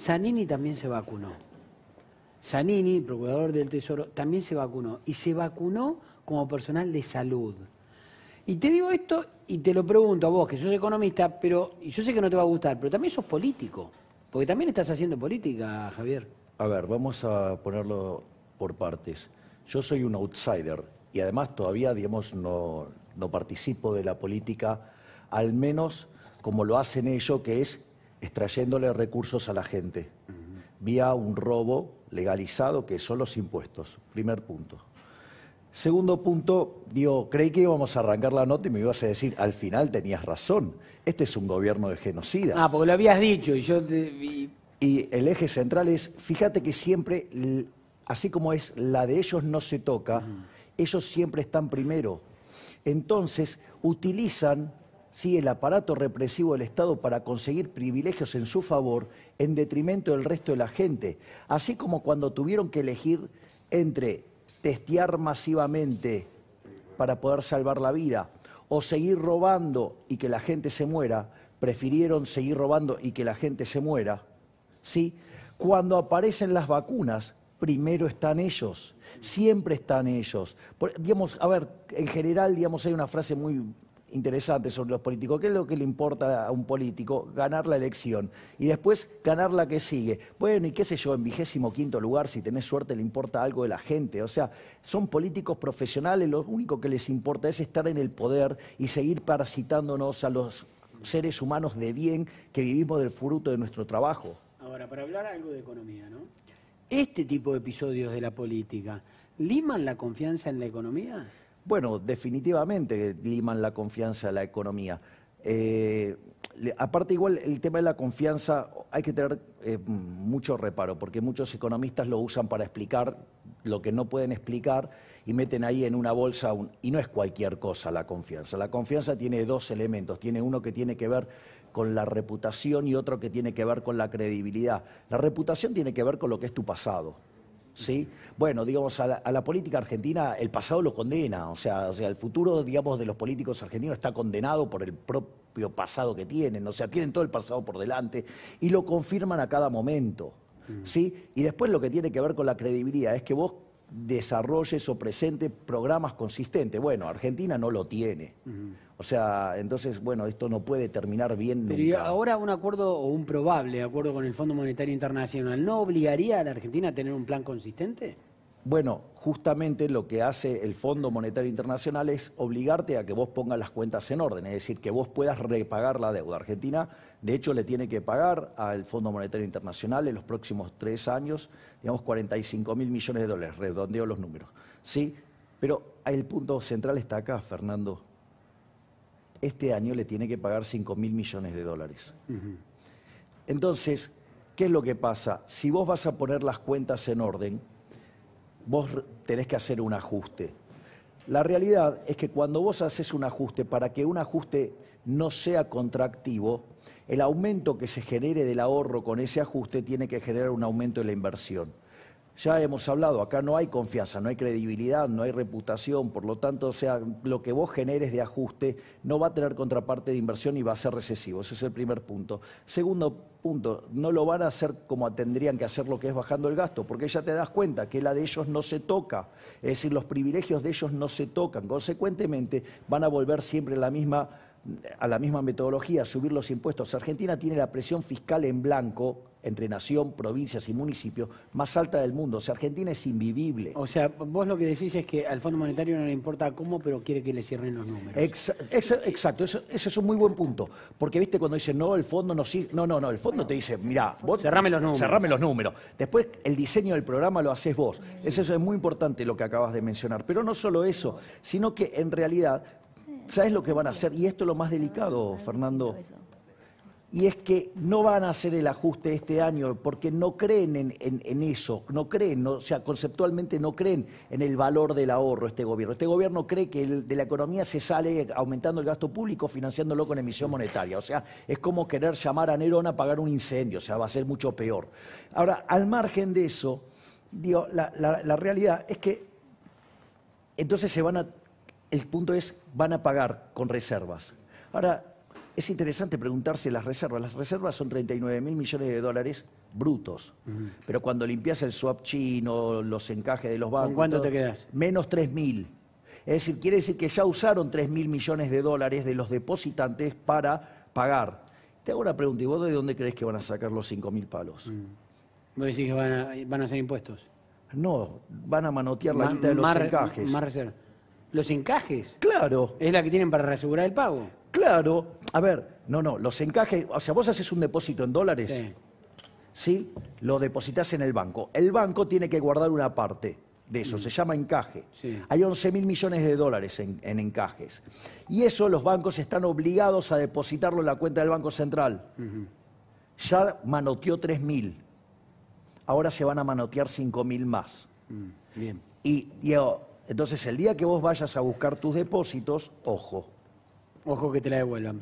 Zanini también se vacunó. Zanini, procurador del Tesoro, también se vacunó. Y se vacunó como personal de salud. Y te digo esto y te lo pregunto a vos, que sos economista, pero yo sé que no te va a gustar, pero también sos político. Porque también estás haciendo política, Javier. A ver, vamos a ponerlo por partes. Yo soy un outsider y además todavía, digamos, no participo de la política, al menos como lo hacen ellos, que es extrayéndole recursos a la gente vía un robo legalizado que son los impuestos. Primer punto. Segundo punto, digo, creí que íbamos a arrancar la nota y me ibas a decir, al final tenías razón, este es un gobierno de genocidas. Ah, porque lo habías dicho y yo... Y... el eje central es, fíjate que siempre, así como es la de ellos no se toca, ellos siempre están primero. Entonces, utilizan ¿sí? el aparato represivo del Estado para conseguir privilegios en su favor en detrimento del resto de la gente. Así como cuando tuvieron que elegir entre testear masivamente para poder salvar la vida o seguir robando y que la gente se muera, prefirieron seguir robando y que la gente se muera. ¿Sí? Cuando aparecen las vacunas, primero están ellos, siempre están ellos. digamos, a ver, en general, digamos, hay una frase muy interesante sobre los políticos. ¿Qué es lo que le importa a un político? Ganar la elección y después ganar la que sigue. Bueno, y qué sé yo, en vigésimo quinto lugar, si tenés suerte, le importa algo de la gente. O sea, son políticos profesionales, lo único que les importa es estar en el poder y seguir parasitándonos a los seres humanos de bien que vivimos del fruto de nuestro trabajo. Ahora, para hablar algo de economía, ¿no? Este tipo de episodios de la política, ¿liman la confianza en la economía? bueno, definitivamente liman la confianza a la economía. Eh, aparte, igual el tema de la confianza hay que tener eh, mucho reparo, porque muchos economistas lo usan para explicar lo que no pueden explicar y meten ahí en una bolsa, y no es cualquier cosa la confianza. La confianza tiene dos elementos, tiene uno que tiene que ver con la reputación y otro que tiene que ver con la credibilidad. La reputación tiene que ver con lo que es tu pasado, ¿sí? Bueno, digamos, a la, política argentina el pasado lo condena, o sea, o sea, el futuro, digamos, de los políticos argentinos está condenado por el propio pasado que tienen, o sea, tienen todo el pasado por delante y lo confirman a cada momento, mm. ¿sí? Y después lo que tiene que ver con la credibilidad es que vos desarrolles o presente programas consistentes. Bueno, Argentina no lo tiene. O sea, entonces, bueno, esto no puede terminar bien Pero nunca. ahora un acuerdo o un probable acuerdo con el Fondo Monetario Internacional no obligaría a la Argentina a tener un plan consistente? Bueno, justamente lo que hace el Fondo Monetario Internacional es obligarte a que vos pongas las cuentas en orden, es decir, que vos puedas repagar la deuda. Argentina, de hecho, le tiene que pagar al Fondo Monetario Internacional en los próximos tres años, digamos, 45 mil millones de dólares, redondeo los números, ¿sí? Pero el punto central está acá, Fernando. Este año le tiene que pagar 5 mil millones de dólares. Entonces, ¿qué es lo que pasa? Si vos vas a poner las cuentas en orden, vos tenés que hacer un ajuste. La realidad es que cuando vos haces un ajuste, para que un ajuste no sea contractivo, el aumento que se genere del ahorro con ese ajuste tiene que generar un aumento de la inversión. Ya hemos hablado, acá no hay confianza, no hay credibilidad, no hay reputación, por lo tanto, o sea, lo que vos generes de ajuste no va a tener contraparte de inversión y va a ser recesivo. Ese es el primer punto. Segundo punto, no lo van a hacer como tendrían que hacer lo que es bajando el gasto, porque ya te das cuenta que la de ellos no se toca, es decir, los privilegios de ellos no se tocan, consecuentemente van a volver siempre la misma a la misma metodología, subir los impuestos. Argentina tiene la presión fiscal en blanco entre nación, provincias y municipios más alta del mundo. O sea, Argentina es invivible. O sea, vos lo que decís es que al Fondo Monetario no le importa cómo, pero quiere que le cierren los números. exacto, eso, es un muy buen punto. Porque viste cuando dice no, el fondo no sirve. No, no, no, el fondo te dice, mira, vos... Cerrame los números. Cerrame los números. Después el diseño del programa lo haces vos. Eso es muy importante lo que acabas de mencionar. Pero no solo eso, sino que en realidad ¿Sabes lo que van a hacer? Y esto es lo más delicado, Fernando. Y es que no van a hacer el ajuste este año porque no creen en, eso, no creen, o sea, conceptualmente no creen en el valor del ahorro este gobierno. Este gobierno cree que de la economía se sale aumentando el gasto público, financiándolo con emisión monetaria. O sea, es como querer llamar a Nerón a pagar un incendio, o sea, va a ser mucho peor. Ahora, al margen de eso, la realidad es que entonces se van a el punto es, van a pagar con reservas. Ahora, es interesante preguntarse las reservas. Las reservas son 39 mil millones de dólares brutos. Pero cuando limpias el swap chino, los encajes de los bancos. ¿Con cuánto te quedas? Menos 3 mil. Es decir, quiere decir que ya usaron 3 mil millones de dólares de los depositantes para pagar. Te hago una pregunta, ¿y vos de dónde crees que van a sacar los 5 mil palos? Mm. ¿Vos decís que van a, van hacer impuestos? No, van a manotear la guita de los encajes. Más reservas los encajes. Claro. Es la que tienen para asegurar el pago. Claro. A ver, no, no, los encajes, o sea, vos haces un depósito en dólares, sí. Lo depositas en el banco. El banco tiene que guardar una parte de eso, mm. se llama encaje. Hay 11 mil millones de dólares en, encajes. Y eso los bancos están obligados a depositarlo en la cuenta del Banco Central. Ya manoteó 3 mil. Ahora se van a manotear 5 mil más. Mm, bien. Y, Diego... Entonces, el día que vos vayas a buscar tus depósitos, ojo. Ojo que te la devuelvan.